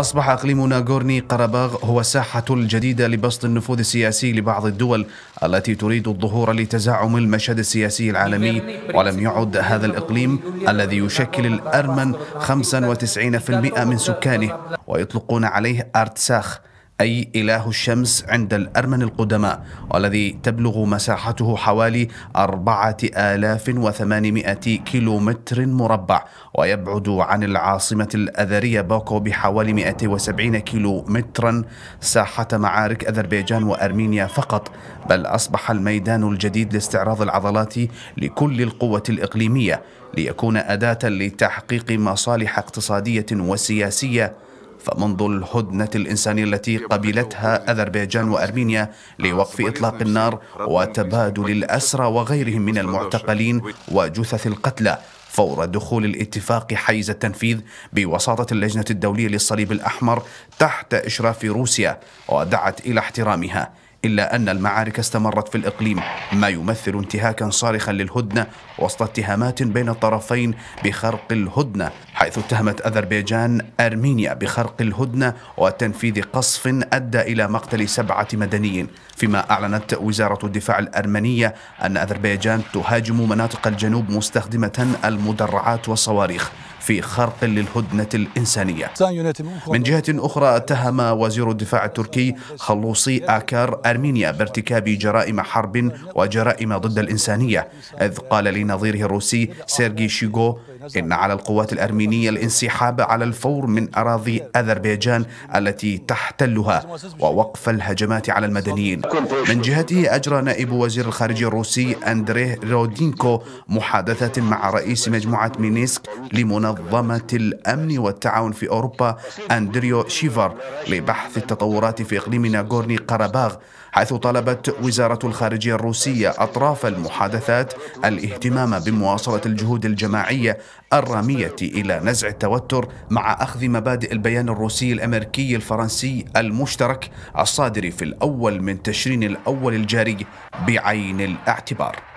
أصبح أقليم ناغورني قرباغ هو الساحة الجديدة لبسط النفوذ السياسي لبعض الدول التي تريد الظهور لتزعم المشهد السياسي العالمي ولم يعد هذا الإقليم الذي يشكل الأرمن 95% من سكانه ويطلقون عليه أرتساخ أي إله الشمس عند الأرمن القدماء والذي تبلغ مساحته حوالي 4800 كيلومتر مربع ويبعد عن العاصمة الأذرية باكو بحوالي 270 كيلومترا ساحة معارك أذربيجان وأرمينيا فقط بل أصبح الميدان الجديد لاستعراض العضلات لكل القوة الإقليمية ليكون أداة لتحقيق مصالح اقتصادية وسياسية فمنذ الهدنة الإنسانية التي قبلتها أذربيجان وأرمينيا لوقف إطلاق النار وتبادل الأسرى وغيرهم من المعتقلين وجثث القتلى فور دخول الاتفاق حيز التنفيذ بوساطة اللجنة الدولية للصليب الأحمر تحت إشراف روسيا ودعت إلى احترامها إلا أن المعارك استمرت في الإقليم ما يمثل انتهاكا صارخا للهدنة وسط اتهامات بين الطرفين بخرق الهدنة حيث اتهمت أذربيجان أرمينيا بخرق الهدنة وتنفيذ قصف أدى إلى مقتل سبعة مدنيين فيما أعلنت وزارة الدفاع الأرمنية أن أذربيجان تهاجم مناطق الجنوب مستخدمة المدرعات والصواريخ في خرق للهدنة الإنسانية من جهة أخرى اتهم وزير الدفاع التركي خلوصي آكار أرمينيا بارتكاب جرائم حرب وجرائم ضد الإنسانية إذ قال لنظيره الروسي سيرجي شيغو إن على القوات الأرمينية الانسحاب على الفور من أراضي أذربيجان التي تحتلها ووقف الهجمات على المدنيين من جهته أجرى نائب وزير الخارجية الروسي أندريه رودينكو محادثة مع رئيس مجموعة مينيسك لمنظمة الأمن والتعاون في أوروبا أندريو شيفر لبحث التطورات في إقليم ناغورني قرباغ حيث طلبت وزارة الخارجية الروسية أطراف المحادثات الاهتمام بمواصلة الجهود الجماعية الرامية إلى نزع التوتر مع أخذ مبادئ البيان الروسي الأمريكي الفرنسي المشترك الصادر في الأول من تشرين الأول الجاري بعين الاعتبار